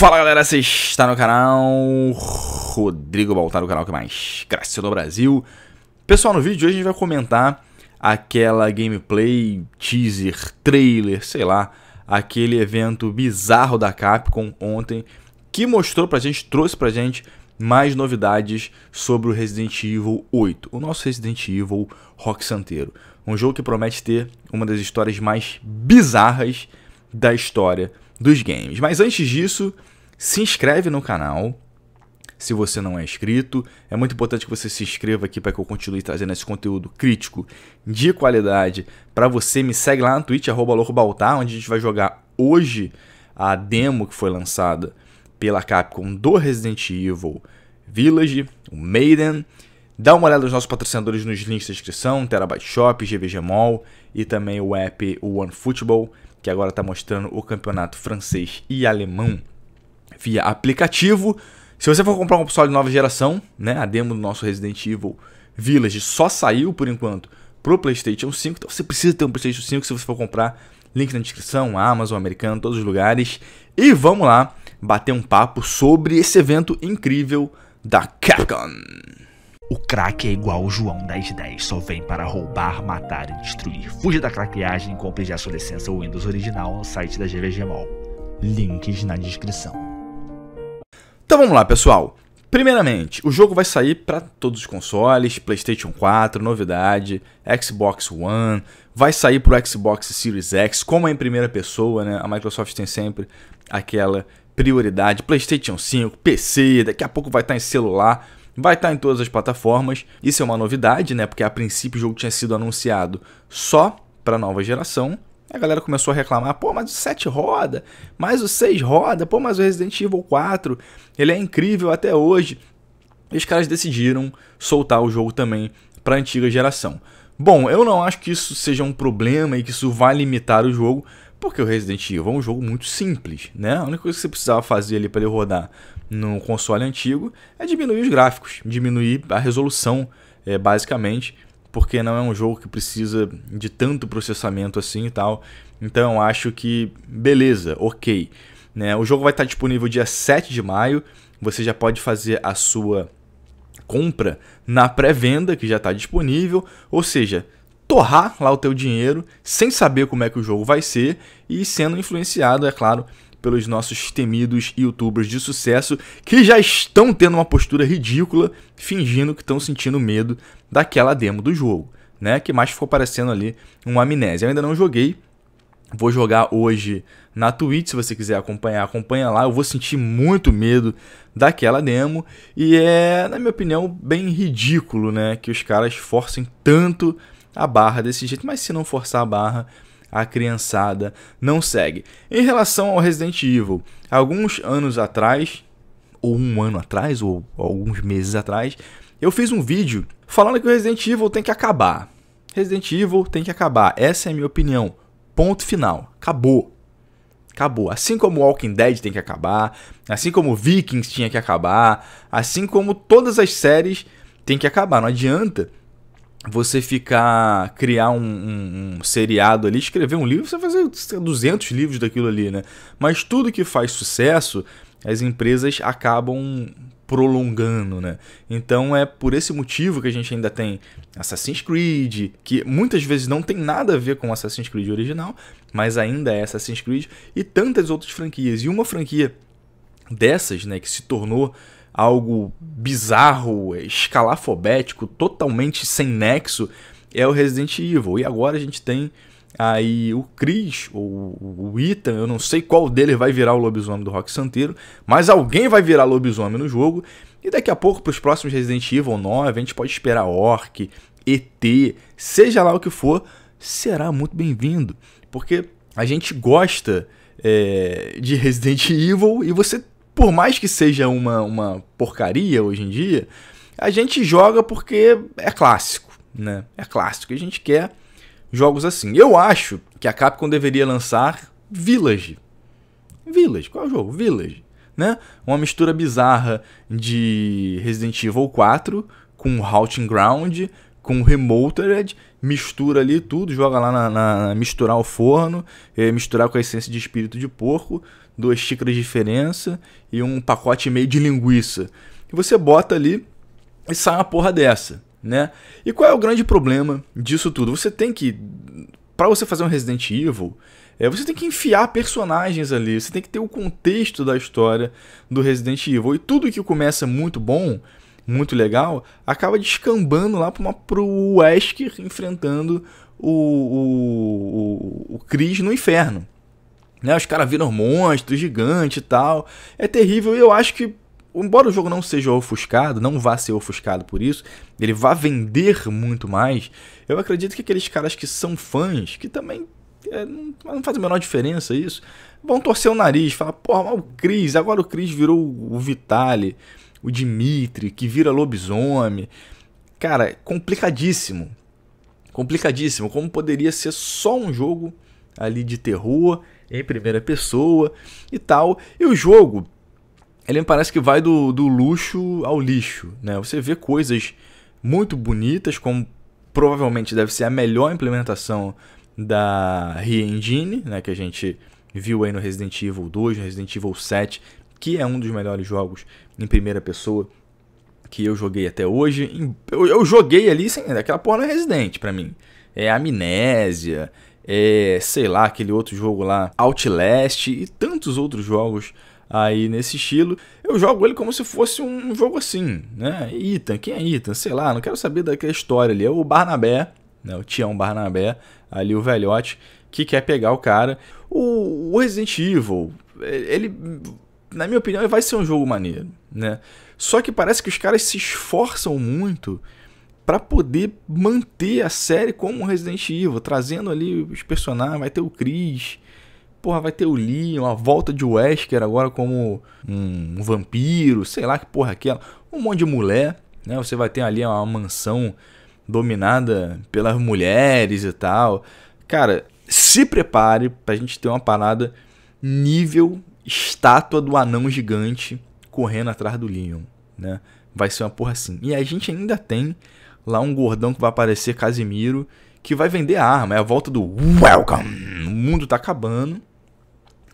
Fala galera, você está no canal Rodrigo Baltar, o canal que mais cresceu no Brasil. Pessoal, no vídeo de hoje a gente vai comentar aquela gameplay, teaser, trailer, sei lá, aquele evento bizarro da Capcom ontem que mostrou pra gente, trouxe pra gente mais novidades sobre o Resident Evil 8, o nosso Resident Evil Rock Santeiro. Um jogo que promete ter uma das histórias mais bizarras da história dos games. Mas antes disso, se inscreve no canal. Se você não é inscrito, é muito importante que você se inscreva aqui para que eu continue trazendo esse conteúdo crítico de qualidade para você. Me segue lá no Twitch, @lorbaltar, onde a gente vai jogar hoje a demo que foi lançada pela Capcom do Resident Evil Village, o Maiden. Dá uma olhada nos nossos patrocinadores nos links da descrição, Terabyte Shop, GVG Mall e também o app OneFootball, que agora está mostrando o campeonato francês e alemão via aplicativo. Se você for comprar um console de nova geração, né, a demo do nosso Resident Evil Village só saiu por enquanto pro PlayStation 5, então você precisa ter um PlayStation 5 se você for comprar. Link na descrição, Amazon, Americano, todos os lugares. E vamos lá bater um papo sobre esse evento incrível da Capcom. O craque é igual o João das 10, só vem para roubar, matar e destruir. Fuja da craqueagem e compre já sua licença Windows original no site da GVG Mall. Links na descrição. Então vamos lá, pessoal. Primeiramente, o jogo vai sair para todos os consoles, PlayStation 4, novidade, Xbox One, vai sair para o Xbox Series X, como é em primeira pessoa, né? A Microsoft tem sempre aquela prioridade, PlayStation 5, PC, daqui a pouco vai estar tá em celular, vai estar tá em todas as plataformas. Isso é uma novidade, né? Porque a princípio o jogo tinha sido anunciado só para nova geração, a galera começou a reclamar, pô, mas o 7 roda, mas o 6 roda, pô, mas o Resident Evil 4, ele é incrível até hoje. E os caras decidiram soltar o jogo também para antiga geração. Bom, eu não acho que isso seja um problema e que isso vá limitar o jogo, porque o Resident Evil é um jogo muito simples, né? A única coisa que você precisava fazer ali para ele rodar no console antigo é diminuir os gráficos, diminuir a resolução, é, basicamente porque não é um jogo que precisa de tanto processamento assim e tal. Então acho que beleza, ok. Né? O jogo vai estar disponível dia 7 de maio. Você já pode fazer a sua compra na pré-venda, que já está disponível. Ou seja, torrar lá o teu dinheiro sem saber como é que o jogo vai ser e sendo influenciado, é claro, pelos nossos temidos youtubers de sucesso que já estão tendo uma postura ridícula, fingindo que estão sentindo medo daquela demo do jogo, né? Que mais ficou parecendo ali uma amnésia. Eu ainda não joguei, Vou jogar hoje na Twitch, se você quiser acompanhar, acompanha lá. Eu vou sentir muito medo daquela demo e é, na minha opinião, bem ridículo, né, que os caras forcem tanto a barra desse jeito, mas se não forçar a barra, a criançada não segue. Em relação ao Resident Evil, alguns anos atrás, ou um ano atrás, ou alguns meses atrás, eu fiz um vídeo falando que o Resident Evil tem que acabar. Resident Evil tem que acabar. Essa é a minha opinião. Ponto final. Acabou. Acabou. Assim como Walking Dead tem que acabar, assim como Vikings tinha que acabar, assim como todas as séries tem que acabar. Não adianta você ficar criar um, um, um, seriado ali, escrever um livro, você vai fazer 200 livros daquilo ali, né? Mas tudo que faz sucesso, as empresas acabam prolongando, né? Então é por esse motivo que a gente ainda tem Assassin's Creed, que muitas vezes não tem nada a ver com Assassin's Creed original, mas ainda é Assassin's Creed e tantas outras franquias. E uma franquia dessas, né, que se tornou algo bizarro, escalafobético, totalmente sem nexo, é o Resident Evil. E agora a gente tem Aí o Chris, ou o Ethan, eu não sei qual deles vai virar o lobisomem do Rock Santeiro, mas alguém vai virar lobisomem no jogo. E daqui a pouco, para os próximos Resident Evil 9, a gente pode esperar Orc, ET, seja lá o que for, será muito bem-vindo. Porque a gente gosta é, de Resident Evil e você, por mais que seja uma, uma porcaria hoje em dia, a gente joga porque é clássico, né? É clássico. A gente quer jogos assim. Eu acho que a Capcom deveria lançar Village. Village, qual é o jogo? Village. Né? Uma mistura bizarra de Resident Evil 4 com Halting Ground, com Remotered, mistura ali tudo, joga lá na, na misturar o forno, é, misturar com a essência de espírito de porco, duas xícaras de diferença e um pacote meio de linguiça. E você bota ali e sai uma porra dessa né? E qual é o grande problema disso tudo? Você tem que para você fazer um Resident Evil, é, você tem que enfiar personagens ali, você tem que ter o contexto da história do Resident Evil. E tudo que começa muito bom, muito legal, acaba descambando lá para pro Wesker enfrentando o, o, o, o Chris no inferno. Né, os caras viram monstros, gigante e tal. É terrível e eu acho que embora o jogo não seja ofuscado, não vá ser ofuscado por isso, ele vá vender muito mais, eu acredito que aqueles caras que são fãs, que também é, não, não faz a menor diferença isso, vão torcer o nariz, falar, porra, mas o Cris, agora o Cris virou o Vitale, o Dimitri, que vira lobisomem. Cara, complicadíssimo. Complicadíssimo. Como poderia ser só um jogo ali de terror, em primeira pessoa e tal. E o jogo, ele me parece que vai do, do luxo ao lixo, né? Você vê coisas muito bonitas, como provavelmente deve ser a melhor implementação da Re-Engine, né? Que a gente viu aí no Resident Evil 2, no Resident Evil 7, que é um dos melhores jogos em primeira pessoa que eu joguei até hoje. Eu, eu joguei ali sem aquela porra não Resident para mim. É Amnésia, é sei lá aquele outro jogo lá, Outlast e tantos outros jogos aí nesse estilo, eu jogo ele como se fosse um jogo assim, né? Ethan, quem é Ethan? Sei lá, não quero saber daquela é história ali. É o Barnabé, né? O Tião Barnabé, ali o velhote, que quer pegar o cara. O, Resident Evil, é, ele, na minha opinião, vai ser um jogo maneiro, né? Só que parece que os caras se esforçam muito para poder manter a série como Resident Evil, trazendo ali os personagens, vai ter o Chris, Porra, vai ter o Leon, a volta de Wesker agora como um vampiro, sei lá que porra é aquela. Um monte de mulher, né? Você vai ter ali uma mansão dominada pelas mulheres e tal. Cara, se prepare pra gente ter uma parada nível estátua do anão gigante correndo atrás do Leon, né? Vai ser uma porra assim. E a gente ainda tem lá um gordão que vai aparecer, Casimiro, que vai vender arma. É a volta do Welcome. O mundo tá acabando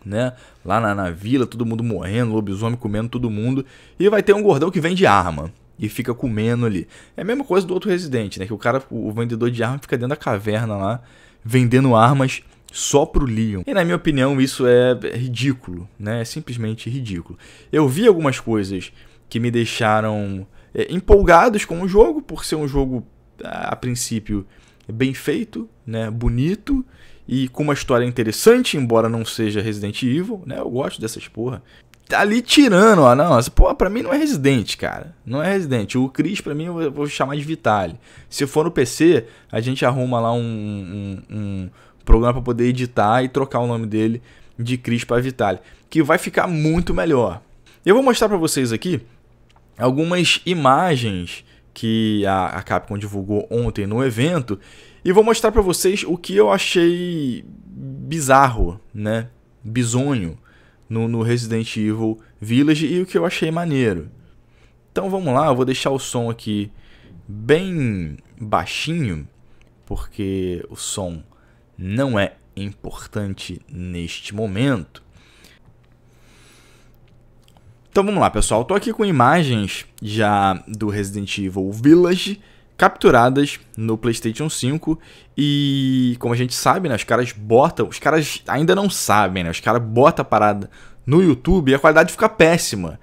né? Lá na, na vila, todo mundo morrendo, lobisomem comendo todo mundo. E vai ter um gordão que vende arma e fica comendo ali. É a mesma coisa do outro residente, né? Que o cara, o vendedor de arma, fica dentro da caverna lá, vendendo armas só pro Leon. E na minha opinião, isso é ridículo, né? É simplesmente ridículo. Eu vi algumas coisas que me deixaram é, empolgados com o jogo, por ser um jogo, a princípio, bem feito, né? Bonito e com uma história interessante, embora não seja Resident Evil, né? Eu gosto dessas porra. Tá ali tirando, ó, não, essa porra pra mim não é Resident, cara. Não é Resident. O Chris, pra mim, eu vou chamar de Vitale. Se for no PC, a gente arruma lá um, um, um programa para poder editar e trocar o nome dele de Chris para Vitale, que vai ficar muito melhor. Eu vou mostrar para vocês aqui algumas imagens que a, Capcom divulgou ontem no evento e vou mostrar para vocês o que eu achei bizarro, né? Bizonho no, no Resident Evil Village e o que eu achei maneiro. Então vamos lá, eu vou deixar o som aqui bem baixinho, porque o som não é importante neste momento. Então vamos lá, pessoal. Estou aqui com imagens já do Resident Evil Village capturadas no PlayStation 5 e como a gente sabe, né, os caras botam, os caras ainda não sabem, né, os caras botam a parada no YouTube e a qualidade fica péssima.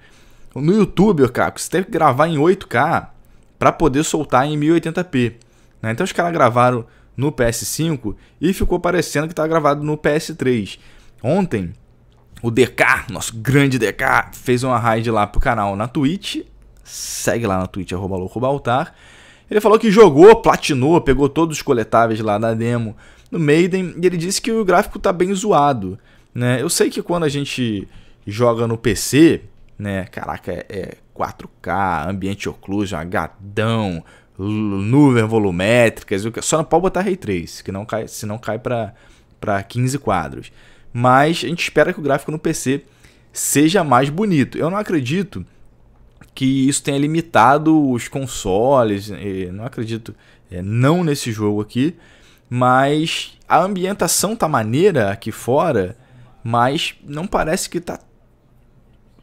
No YouTube, cara, você tem que gravar em 8K para poder soltar em 1080p. Né? Então os caras gravaram no PS5 e ficou parecendo que tá gravado no PS3. Ontem, o DK, nosso grande DK, fez uma raid lá pro canal na Twitch. Segue lá na Twitch, arroba louco ele falou que jogou, platinou, pegou todos os coletáveis lá na demo no Maiden e ele disse que o gráfico tá bem zoado, né? Eu sei que quando a gente joga no PC, né, caraca, é 4K, ambiente occlusion, agadão, nuvem volumétricas, só não pode botar Ray 3, que não cai, se não cai para para 15 quadros. Mas a gente espera que o gráfico no PC seja mais bonito. Eu não acredito que isso tenha limitado os consoles, não acredito, é, não nesse jogo aqui, mas a ambientação tá maneira aqui fora, mas não parece que tá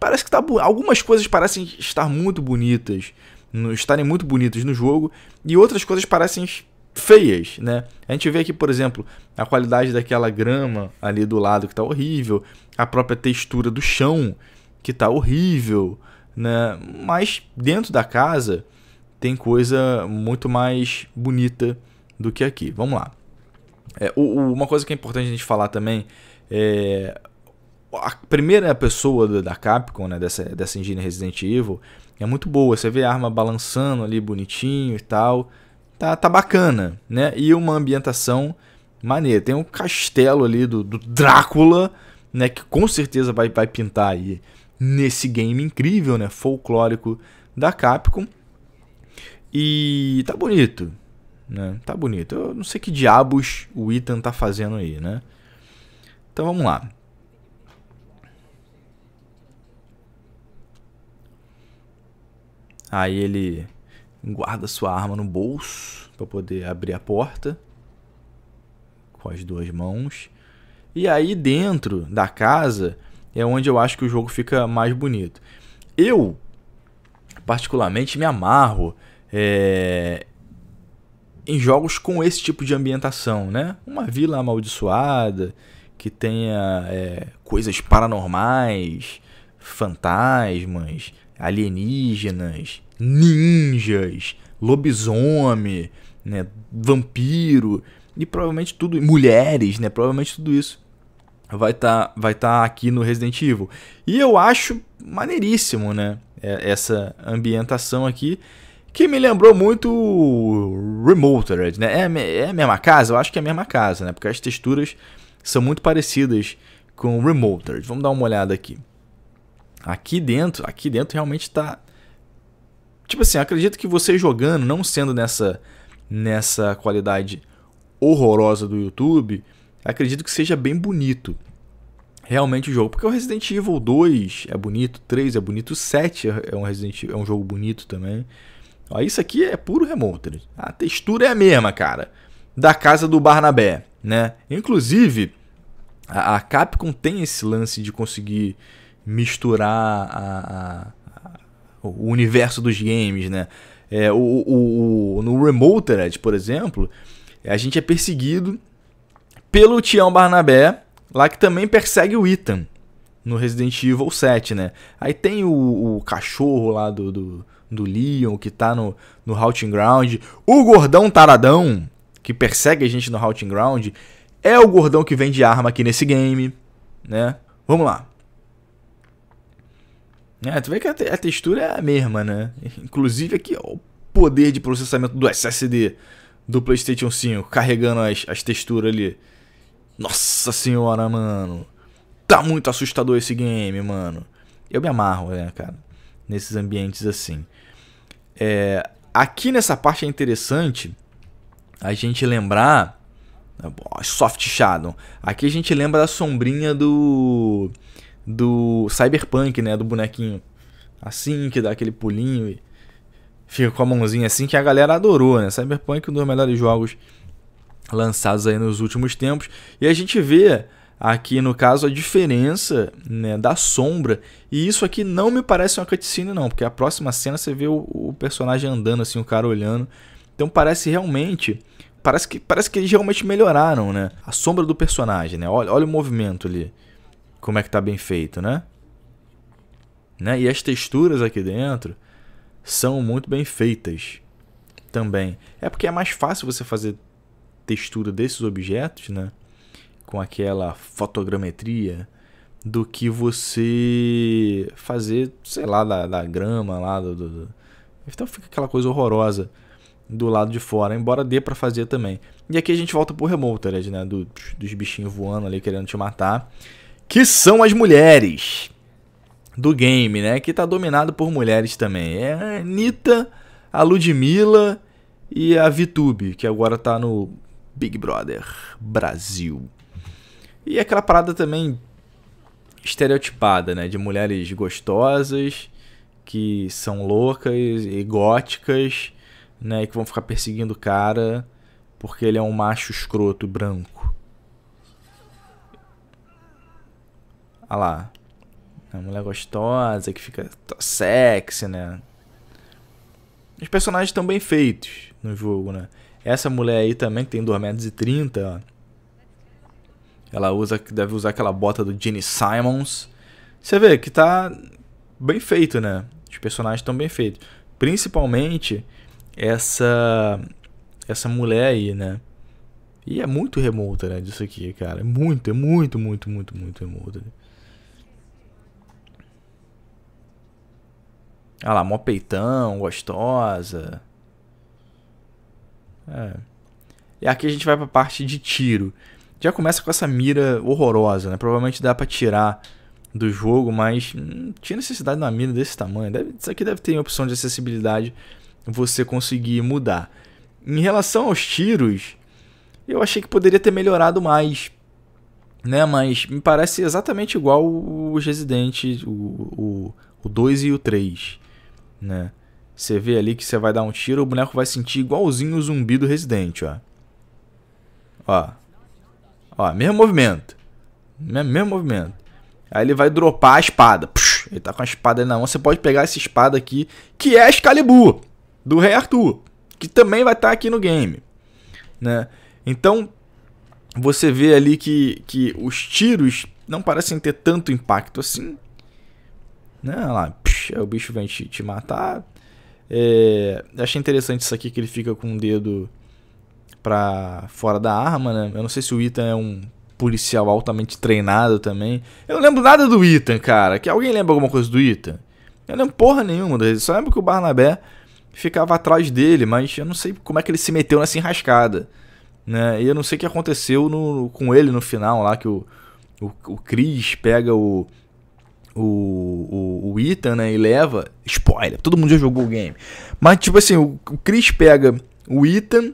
parece que tá algumas coisas parecem estar muito bonitas, no, estarem muito bonitas no jogo e outras coisas parecem feias, né? A gente vê aqui, por exemplo, a qualidade daquela grama ali do lado que tá horrível, a própria textura do chão que tá horrível. Né? Mas dentro da casa tem coisa muito mais bonita do que aqui. Vamos lá. É, o, o, uma coisa que é importante a gente falar também é a primeira pessoa da Capcom, né, dessa, dessa engine Resident Evil, é muito boa. Você vê a arma balançando ali bonitinho e tal. Tá, tá bacana, né? E uma ambientação maneira. Tem um castelo ali do, do Drácula, né? Que com certeza vai, vai pintar aí nesse game incrível, né? Folclórico da Capcom. E tá bonito, né? Tá bonito. Eu não sei que diabos o Ethan tá fazendo aí, né? Então vamos lá. Aí ele guarda sua arma no bolso para poder abrir a porta com as duas mãos. E aí dentro da casa é onde eu acho que o jogo fica mais bonito. Eu, particularmente, me amarro é, em jogos com esse tipo de ambientação, né? Uma vila amaldiçoada, que tenha é, coisas paranormais, fantasmas, alienígenas, ninjas, lobisomem, né? vampiro e provavelmente tudo, mulheres, né? Provavelmente tudo isso vai estar tá, vai tá aqui no Resident Evil. E eu acho maneiríssimo, né? É, essa ambientação aqui. Que me lembrou muito Remotered, né? É, é a mesma casa? Eu acho que é a mesma casa, né? Porque as texturas são muito parecidas com Remotered. Vamos dar uma olhada aqui. Aqui dentro, aqui dentro realmente está... Tipo assim, acredito que você jogando, não sendo nessa, nessa qualidade horrorosa do YouTube acredito que seja bem bonito realmente o jogo. Porque o Resident Evil 2 é bonito, 3 é bonito, 7 é, é um, Resident, é um jogo bonito também. Ó, isso aqui é puro remote. Né? A textura é a mesma, cara, da casa do Barnabé, né? Inclusive, a, a Capcom tem esse lance de conseguir misturar a, a, o universo dos games, né? É, o, o, o, no Remotered, né, por exemplo, a gente é perseguido pelo Tião Barnabé, lá que também persegue o Ethan no Resident Evil 7, né? Aí tem o, o cachorro lá do, do, do, Leon que tá no, no Halting Ground. O gordão taradão que persegue a gente no Halting Ground é o gordão que vende arma aqui nesse game, né? Vamos lá. É, tu vê que a, te a textura é a mesma, né? Inclusive aqui, ó, o poder de processamento do SSD do PlayStation 5 carregando as, as texturas ali. Nossa senhora, mano. Tá muito assustador esse game, mano. Eu me amarro, né, cara? Nesses ambientes assim. É, aqui nessa parte é interessante a gente lembrar. Né, soft Shadow. Aqui a gente lembra da sombrinha do. Do Cyberpunk, né? Do bonequinho. Assim, que dá aquele pulinho e fica com a mãozinha assim, que a galera adorou, né? Cyberpunk é um dos melhores jogos lançados aí nos últimos tempos. E a gente vê aqui no caso a diferença né, da sombra. E isso aqui não me parece uma cutscene não, porque a próxima cena você vê o, o personagem andando assim, o cara olhando. Então parece realmente parece que, parece que eles realmente melhoraram, né? A sombra do personagem, né? Olha, olha o movimento ali. Como é que tá bem feito, né? né? E as texturas aqui dentro são muito bem feitas também. É porque é mais fácil você fazer textura desses objetos, né? Com aquela fotogrametria do que você fazer, sei lá, da, da grama lá do, do, Então fica aquela coisa horrorosa do lado de fora, embora dê para fazer também. E aqui a gente volta pro Remotered, né, do, dos bichinhos voando ali querendo te matar, que são as mulheres do game, né, que tá dominado por mulheres também. É a Anitta, a Ludmilla e a Vitube, que agora tá no Big Brother Brasil. E aquela parada também estereotipada, né? De mulheres gostosas, que são loucas e góticas, né? E que vão ficar perseguindo o cara porque ele é um macho escroto branco. olha ah lá. a uma mulher gostosa que fica sexy, né? Os personagens estão bem feitos no jogo, né? Essa mulher aí também, que tem 2,30 metros, e 30, ela usa, deve usar aquela bota do Gene Simons. Você vê que tá bem feito, né? Os personagens estão bem feitos. Principalmente essa essa mulher aí, né? E é muito remota, né? Disso aqui, cara. É muito, é muito, muito, muito, muito remota. Né? Ah lá, mó peitão, gostosa. É. E aqui a gente vai pra parte de tiro. Já começa com essa mira horrorosa, né? Provavelmente dá pra tirar do jogo, mas não hum, tinha necessidade de uma mira desse tamanho. Deve, isso aqui deve ter opção de acessibilidade você conseguir mudar. Em relação aos tiros, eu achei que poderia ter melhorado mais. Né, mas me parece exatamente igual os Resident, o, o, o 2 e o 3. Né? Você vê ali que você vai dar um tiro, o boneco vai sentir igualzinho o zumbi do Resident, ó. Ó. Ó, mesmo movimento. Mesmo movimento. Aí ele vai dropar a espada. Puxa, ele tá com a espada na mão. Você pode pegar essa espada aqui, que é a Excalibur, do Rei Arthur. Que também vai estar tá aqui no game. Né? Então, você vê ali que, que os tiros não parecem ter tanto impacto assim. Né? Olha lá, psh, o bicho vem te, te matar. É, achei interessante isso aqui que ele fica com o dedo para fora da arma, né? Eu não sei se o Ethan é um policial altamente treinado também. Eu não lembro nada do Ethan, cara. Que alguém lembra alguma coisa do Ethan? Eu não lembro porra nenhuma dele. Só lembro que o Barnabé ficava atrás dele, mas eu não sei como é que ele se meteu nessa enrascada. Né? E eu não sei o que aconteceu no, com ele no final lá, que o, o, o Chris pega o, o, o, o Ethan, né, e leva. Spoiler, todo mundo já jogou o game. Mas, tipo assim, o, o Chris pega o Ethan.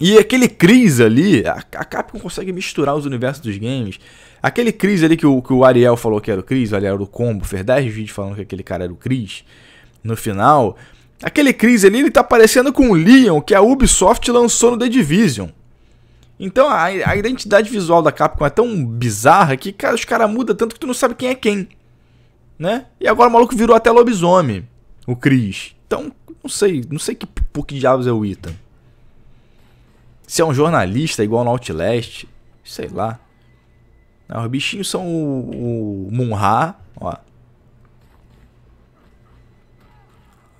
E aquele Chris ali, a, a Capcom consegue misturar os universos dos games. Aquele Chris ali que o, que o Ariel falou que era o Chris, o Ariel do Combo, fez 10 vídeos falando que aquele cara era o Chris no final. Aquele Chris ali, ele tá parecendo com o Leon, que a Ubisoft lançou no The Division. Então a, a identidade visual da Capcom é tão bizarra que, cara, os caras mudam tanto que tu não sabe quem é quem né? E agora o maluco virou até lobisomem, o Chris. Então, não sei, não sei que, por que diabos é o Ethan. Se é um jornalista igual no Outlast, sei lá. Não, os bichinhos são o, o Munha, ó.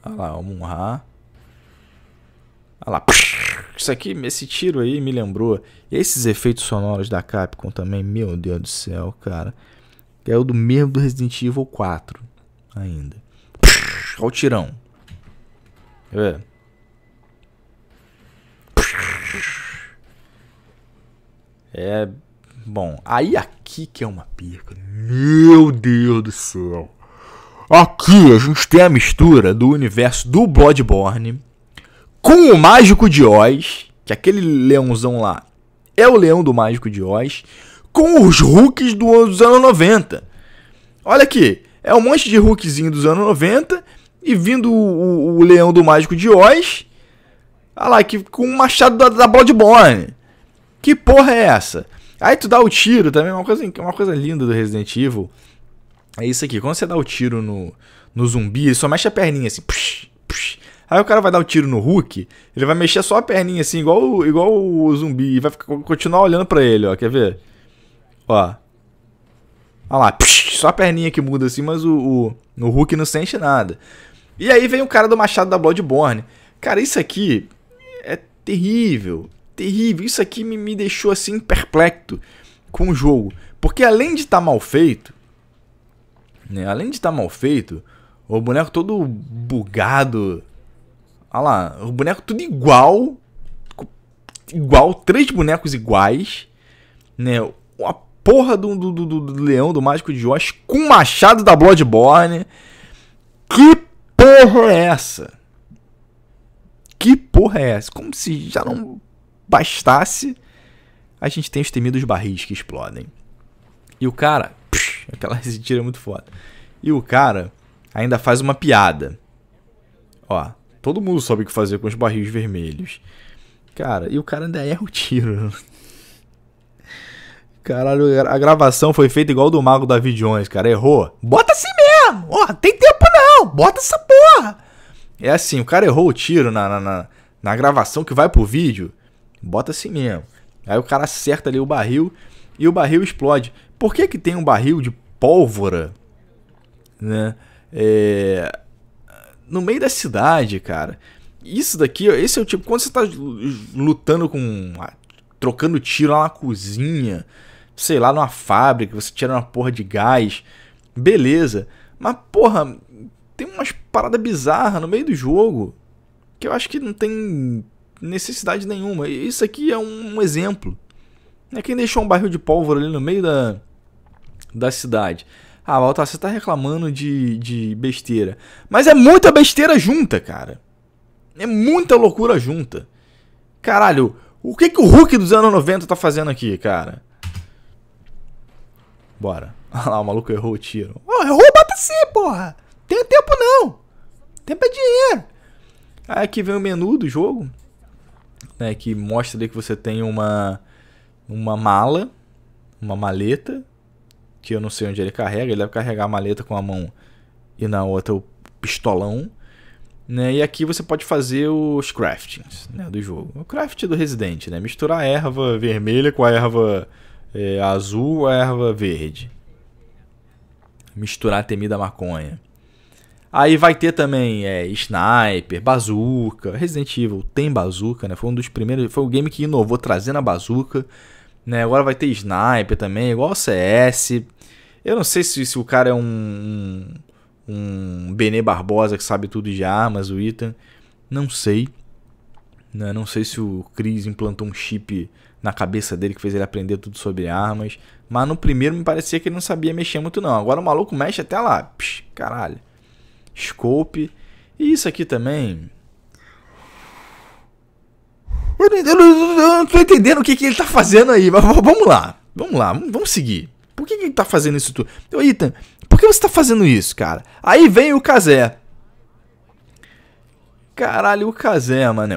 Olha lá, o Munha. Olha lá. Isso aqui, esse tiro aí me lembrou. E esses efeitos sonoros da Capcom também, meu Deus do céu, cara. Que é o do mesmo do Resident Evil 4. Ainda. Olha o tirão. É. Bom, aí aqui que é uma perca. Meu Deus do céu. Aqui a gente tem a mistura do universo do Bloodborne com o Mágico de Oz, que aquele leãozão lá é o leão do Mágico de Oz, com os rookies dos anos 90. Olha aqui, é um monte de rookiezinho dos anos 90 e vindo o, o leão do mágico de Oz, olha ah lá, que, com o machado da, da Bloodborne. Que porra é essa? Aí tu dá o tiro também, é uma coisa, é uma coisa linda do Resident Evil. É isso aqui, quando você dá o tiro no, no zumbi, ele só mexe a perninha assim. Psh, psh. Aí o cara vai dar o tiro no Hulk, ele vai mexer só a perninha assim, igual, igual o zumbi, e vai continuar olhando para ele, ó, quer ver? Ó. Olha lá. Psh, só a perninha que muda assim, mas o, o, o Hulk não sente nada. E aí vem o cara do machado da Bloodborne. Cara, isso aqui é terrível. Terrível. Isso aqui me, me deixou assim perplexo com o jogo. Porque além de estar tá mal feito, né? Além de estar tá mal feito, o boneco todo bugado. Olha lá, o boneco tudo igual. Igual, três bonecos iguais. Né? porra do, do, do, do leão, do mágico de Oz, com o machado da Bloodborne. Que porra é essa? Que porra é essa? Como se já não bastasse, a gente tem os temidos barris que explodem. E o cara. Psh, aquela tira é muito foda. E o cara ainda faz uma piada. Ó, todo mundo sabe o que fazer com os barris vermelhos. Cara, e o cara ainda erra o tiro. Caralho, a gravação foi feita igual do Mago da Jones, cara. Errou. Bota assim mesmo! Ó, tem tempo não! Bota essa porra! É assim, o cara errou o tiro na, na, na, na gravação que vai pro vídeo. Bota assim mesmo. Aí o cara acerta ali o barril e o barril explode. Por que que tem um barril de pólvora, né? É... No meio da cidade, cara. Isso daqui, esse é o tipo. Quando você tá lutando com. Ah, trocando tiro lá na cozinha sei lá, numa fábrica, você tira uma porra de gás, beleza. Mas, porra, tem umas paradas bizarras no meio do jogo que eu acho que não tem necessidade nenhuma. Isso aqui é um, exemplo. É quem deixou um barril de pólvora ali no meio da, da cidade. Ah, Walter, você tá reclamando de, de besteira. Mas é muita besteira junta, cara. É muita loucura junta. Caralho, o que, que o Hulk dos anos 90 tá fazendo aqui, cara? Bora. Olha lá, o maluco errou o tiro. Oh, errou, bota sim, porra. Tem tempo não. Tempo é dinheiro. Aí aqui vem o menu do jogo, né, que mostra ali que você tem uma uma mala, uma maleta, que eu não sei onde ele carrega, ele deve carregar a maleta com a mão e na outra o pistolão. Né? E aqui você pode fazer os craftings né, do jogo. O craft do Resident, né? Misturar a erva vermelha com a erva é, azul ou erva verde. Misturar a temida maconha. Aí vai ter também é, Sniper, Bazooka, Resident Evil tem Bazooka, né? Foi um dos primeiros, foi o game que inovou trazendo a Bazooka, né? Agora vai ter Sniper também, igual o CS. Eu não sei se, se o cara é um, um, um Benê Barbosa que sabe tudo de armas, o Ethan, não sei. Né? Não sei se o Chris implantou um chip na cabeça dele que fez ele aprender tudo sobre armas. Mas no primeiro me parecia que ele não sabia mexer muito não. Agora o maluco mexe até lá. Psh, caralho. Scope. E isso aqui também. Eu não, eu não, eu não tô entendendo o que, que ele tá fazendo aí. Mas vamos lá. Vamos lá. Vamos seguir. Por que, que ele tá fazendo isso tudo? Ô, Ethan, por que você tá fazendo isso, cara? Aí vem o Kazé. Caralho, o Kazé, mano.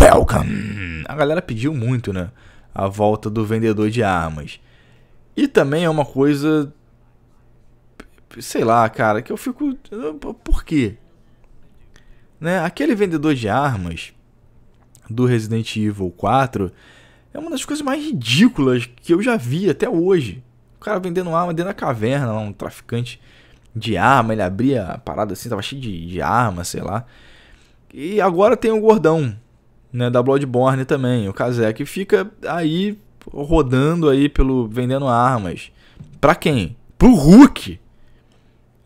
Welcome. A galera pediu muito, né? a volta do vendedor de armas. E também é uma coisa. Sei lá, cara, que eu fico. Por quê? Né? Aquele vendedor de armas do Resident Evil 4 é uma das coisas mais ridículas que eu já vi até hoje. O cara vendendo arma dentro da caverna, um traficante de arma, ele abria a parada assim, tava cheio de, de arma, sei lá. E agora tem o gordão, né, da Bloodborne também, o Kazek fica aí rodando aí pelo vendendo armas. Para quem? Pro Hulk.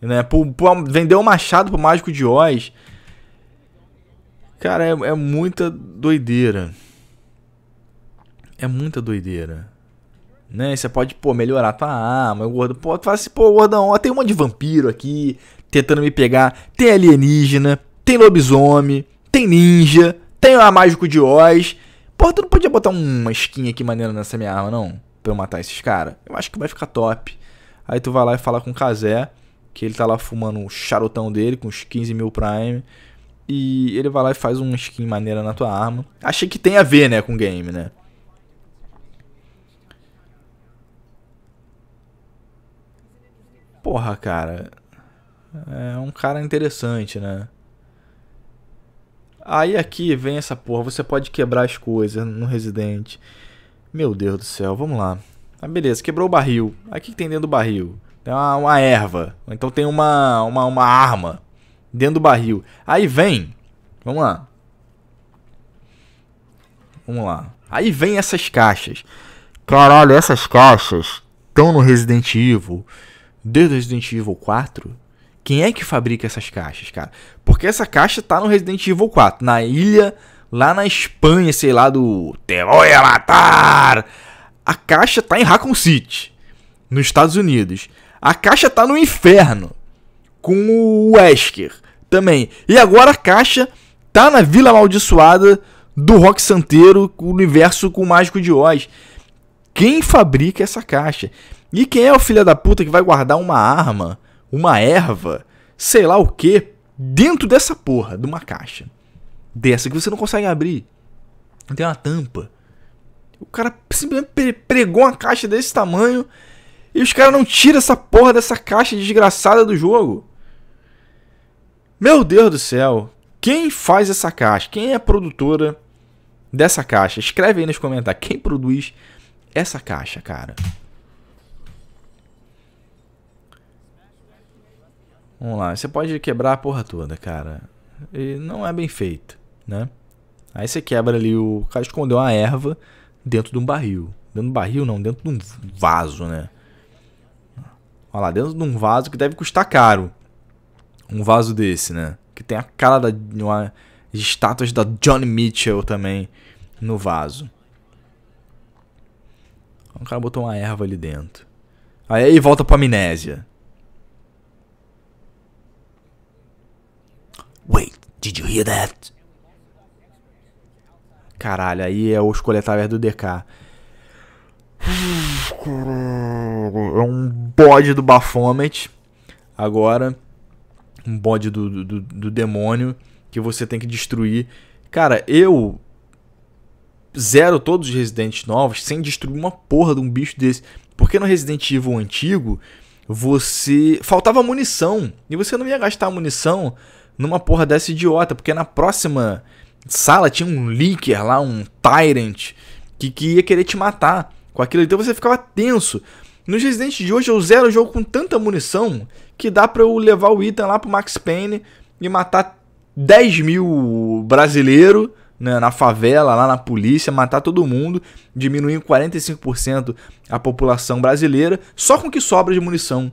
Né? Pro, pro, vendeu o machado pro Mágico de Oz. Cara, é, é muita doideira. É muita doideira. Né? Você pode, pô, melhorar tua arma, o gordo. Pô, tu fala assim, pô, gordão, ó, tem um monte de vampiro aqui tentando me pegar. Tem alienígena, tem lobisomem, tem ninja tem a Mágico de Oz. Porra, tu não podia botar uma skin aqui maneira nessa minha arma, não? Pra eu matar esses caras? Eu acho que vai ficar top. Aí tu vai lá e fala com o Kazé, que ele tá lá fumando o um charotão dele com os 15 mil Prime. E ele vai lá e faz uma skin maneira na tua arma. Achei que tem a ver, né, com o game, né? Porra, cara. É um cara interessante, né? Aí aqui vem essa porra, você pode quebrar as coisas no Resident. Meu Deus do céu, vamos lá. Ah, beleza, quebrou o barril. Aqui que tem dentro do barril? Tem uma, uma erva. então tem uma, uma, uma arma dentro do barril. Aí vem. Vamos lá. Vamos lá. Aí vem essas caixas. Caralho, essas caixas estão no Resident Evil. Desde Resident Evil 4? Quem é que fabrica essas caixas, cara? Porque essa caixa tá no Resident Evil 4, na ilha, lá na Espanha, sei lá, do Te voy a A caixa tá em Raccoon City, nos Estados Unidos. A caixa tá no inferno, com o Wesker também. E agora a caixa tá na Vila Amaldiçoada do Rock Santeiro, o universo com o Mágico de Oz. Quem fabrica essa caixa? E quem é o filho da puta que vai guardar uma arma uma erva, sei lá o que, dentro dessa porra, de uma caixa. Dessa que você não consegue abrir. Não tem uma tampa. O cara simplesmente pregou uma caixa desse tamanho e os caras não tiram essa porra dessa caixa desgraçada do jogo. Meu Deus do céu. Quem faz essa caixa? Quem é a produtora dessa caixa? Escreve aí nos comentários quem produz essa caixa, cara. Vamos lá, você pode quebrar a porra toda, cara. E não é bem feito, né? Aí você quebra ali o cara escondeu uma erva dentro de um barril. Dentro de um barril não, dentro de um vaso, né? Olha lá, dentro de um vaso que deve custar caro. Um vaso desse, né? Que tem a cara da uma, estátuas da Johnny Mitchell também no vaso. O cara botou uma erva ali dentro. Aí volta pra amnésia. Wait, did you hear that? Caralho, aí é os coletáveis do DK. É um bode do Bafomet. Agora, um bode do, do, do demônio que você tem que destruir. Cara, eu zero todos os Residentes novos sem destruir uma porra de um bicho desse. Porque no Resident Evil antigo, você. faltava munição. E você não ia gastar munição numa porra dessa idiota, porque na próxima sala tinha um leaker lá, um tyrant, que, que ia querer te matar com aquilo. Então você ficava tenso. Nos Resident de hoje eu zero o jogo com tanta munição que dá pra eu levar o item lá pro Max Payne e matar 10 mil brasileiros né, na favela, lá na polícia, matar todo mundo, diminuir 45% a população brasileira, só com o que sobra de munição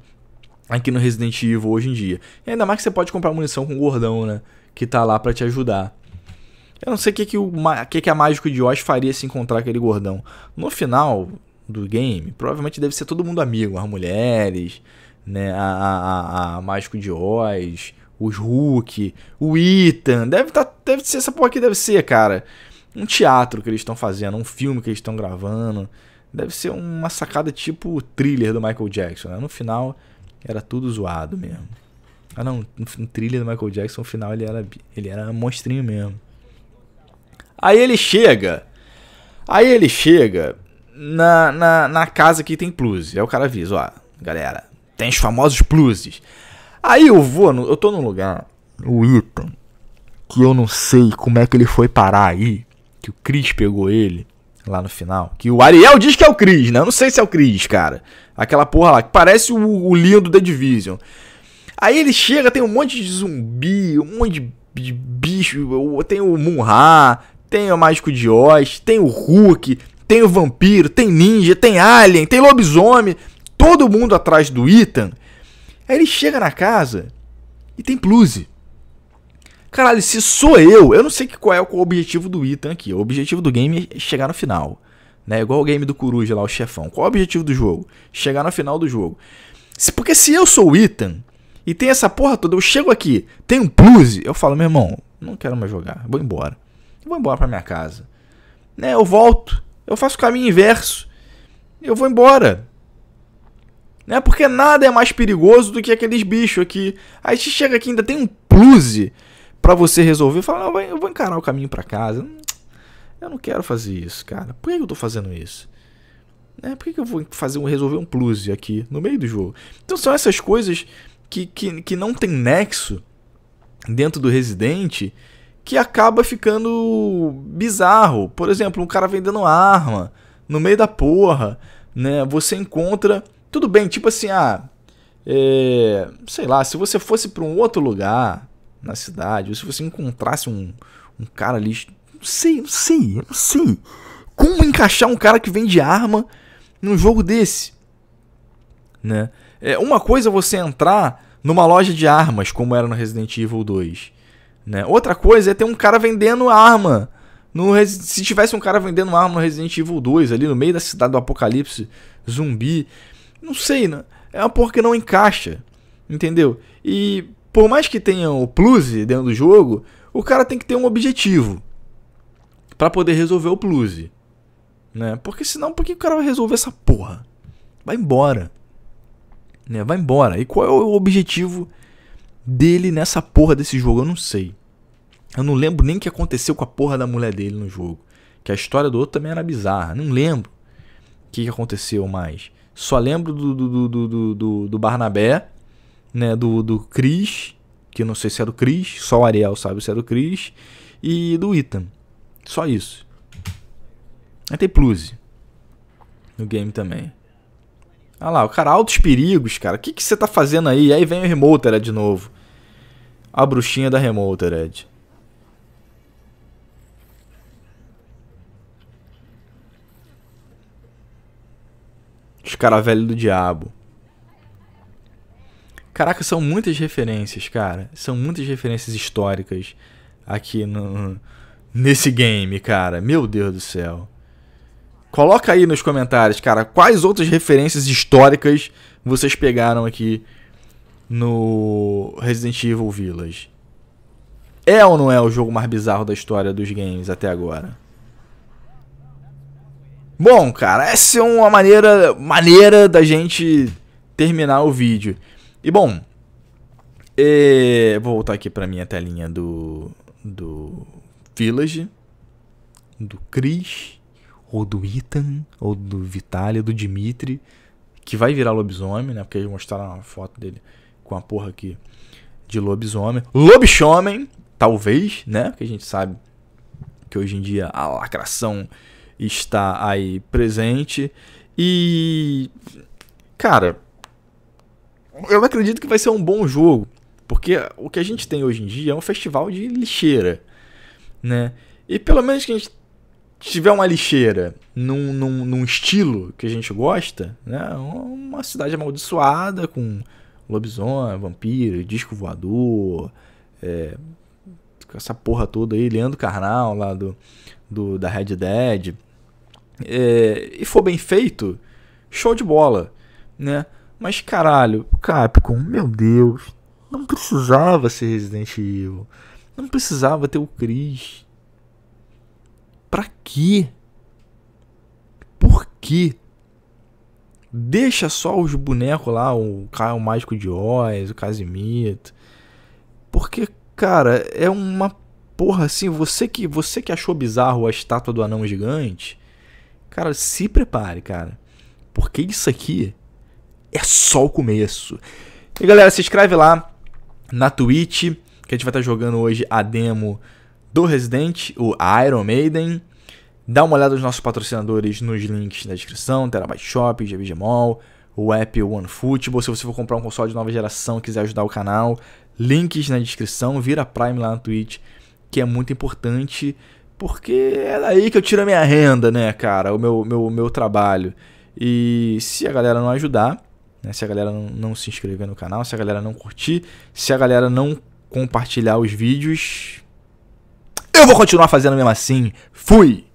aqui no Resident Evil hoje em dia. E ainda mais que você pode comprar munição com o gordão, né? Que tá lá para te ajudar. Eu não sei o que, que, o, que, que a Mágico de Oz faria se encontrar aquele gordão. No final do game, provavelmente deve ser todo mundo amigo. As mulheres, né? A, a, a, a Mágico de Oz, os Hulk, o Ethan. Deve, tá, deve ser essa porra aqui, deve ser, cara. Um teatro que eles estão fazendo, um filme que eles estão gravando. Deve ser uma sacada tipo thriller do Michael Jackson, né? No final era tudo zoado mesmo. Ah não, no trilha do Michael Jackson, no final ele era, ele era monstrinho mesmo. Aí ele chega. Aí ele chega na, na, na casa que tem plus. Aí o cara avisa, ó, galera, tem os famosos pluses. Aí eu vou, no, eu tô num lugar, o Ethan, que eu não sei como é que ele foi parar aí, que o Chris pegou ele lá no final. Que o Ariel diz que é o Chris, né? Eu não sei se é o Chris, cara. Aquela porra lá, que parece o, o Leon The Division. Aí ele chega, tem um monte de zumbi, um monte de bicho. Tem o Munra, tem o Mágico de Oz, tem o Hulk, tem o Vampiro, tem Ninja, tem Alien, tem Lobisomem. Todo mundo atrás do Ethan. Aí ele chega na casa e tem Pluse Caralho, se sou eu, eu não sei qual é o objetivo do item aqui. O objetivo do game é chegar no final. Né? Igual o game do Coruja lá, o chefão. Qual é o objetivo do jogo? Chegar no final do jogo. Se, porque se eu sou o Ethan e tem essa porra toda, eu chego aqui, tem um plus, eu falo, meu irmão, não quero mais jogar, vou embora. Eu vou embora pra minha casa. Né? Eu volto, eu faço o caminho inverso. Eu vou embora. Né? Porque nada é mais perigoso do que aqueles bichos aqui. Aí a chega aqui ainda tem um plus para você resolver, falar, eu vou encarar o caminho para casa. Eu não quero fazer isso, cara. Por que eu tô fazendo isso? Né? Por que eu vou fazer um, resolver um plus aqui no meio do jogo? Então são essas coisas que, que, que não tem nexo dentro do Resident que acaba ficando bizarro. Por exemplo, um cara vendendo arma no meio da porra, né? Você encontra. Tudo bem, tipo assim, ah. É, sei lá, se você fosse para um outro lugar, na cidade, ou se você encontrasse um, um cara ali. Não sei, não sei, não sei. Como encaixar um cara que vende arma num jogo desse? Né? É, uma coisa é você entrar numa loja de armas, como era no Resident Evil 2. Né? Outra coisa é ter um cara vendendo arma. No, se tivesse um cara vendendo arma no Resident Evil 2, ali no meio da cidade do apocalipse zumbi. Não sei, né? É uma porra que não encaixa. Entendeu? E por mais que tenha o plus dentro do jogo, o cara tem que ter um objetivo para poder resolver o plus. Né? Porque senão, por que o cara vai resolver essa porra? Vai embora. Né? Vai embora. E qual é o objetivo dele nessa porra desse jogo? Eu não sei. Eu não lembro nem o que aconteceu com a porra da mulher dele no jogo. Que a história do outro também era bizarra. Não lembro o que aconteceu mais. Só lembro do, do, do, do, do Barnabé né, do, do Chris, que eu não sei se é do Chris, só o Ariel sabe se é do Chris, e do Ethan. Só isso. Aí tem Plus no game também. olha lá, o cara, altos perigos, cara. O que, que você tá fazendo aí? aí vem o Remoter de novo. A bruxinha da Remoter Ed. Os caras velho do diabo. Caraca, são muitas referências, cara. São muitas referências históricas aqui no, nesse game, cara. Meu Deus do céu. Coloca aí nos comentários, cara, quais outras referências históricas vocês pegaram aqui no Resident Evil Village. É ou não é o jogo mais bizarro da história dos games até agora? Bom, cara, essa é uma maneira maneira da gente terminar o vídeo. E bom, e... É, vou voltar aqui para minha telinha do, do Village, do Chris, ou do Ethan, ou do Vitalia, do Dimitri, que vai virar lobisomem, né? Porque eles mostraram uma foto dele com a porra aqui de lobisomem. Lobisomem, talvez, né? Porque a gente sabe que hoje em dia a lacração está aí presente. E. Cara, eu acredito que vai ser um bom jogo, porque o que a gente tem hoje em dia é um festival de lixeira, né? E pelo menos que a gente tiver uma lixeira num, num, num estilo que a gente gosta, né? Uma cidade amaldiçoada com lobisomem, vampiro, disco voador, é, essa porra toda aí, Leandro Carnal lá do, do da Red Dead, é, e for bem feito, show de bola, né? Mas caralho, Capcom, meu Deus, não precisava ser Resident Evil. Não precisava ter o Chris. Pra quê? Por quê? Deixa só os bonecos lá, o Caio Mágico de Oz, o Casimito. Porque, cara, é uma porra assim, você que você que achou bizarro a estátua do anão gigante, cara, se prepare, cara. Porque isso aqui é só o começo. E galera, se inscreve lá na Twitch, que a gente vai estar jogando hoje a demo do Resident, o Iron Maiden. Dá uma olhada nos nossos patrocinadores nos links na descrição, Terabyte Shop, GBG Mall, o app OneFootball. Se você for comprar um console de nova geração e quiser ajudar o canal, links na descrição, vira Prime lá na Twitch, que é muito importante, porque é daí que eu tiro a minha renda, né, cara? O meu, meu, meu trabalho. E se a galera não ajudar, né? Se a galera não, não se inscrever no canal, se a galera não curtir, se a galera não compartilhar os vídeos. Eu vou continuar fazendo mesmo assim. Fui!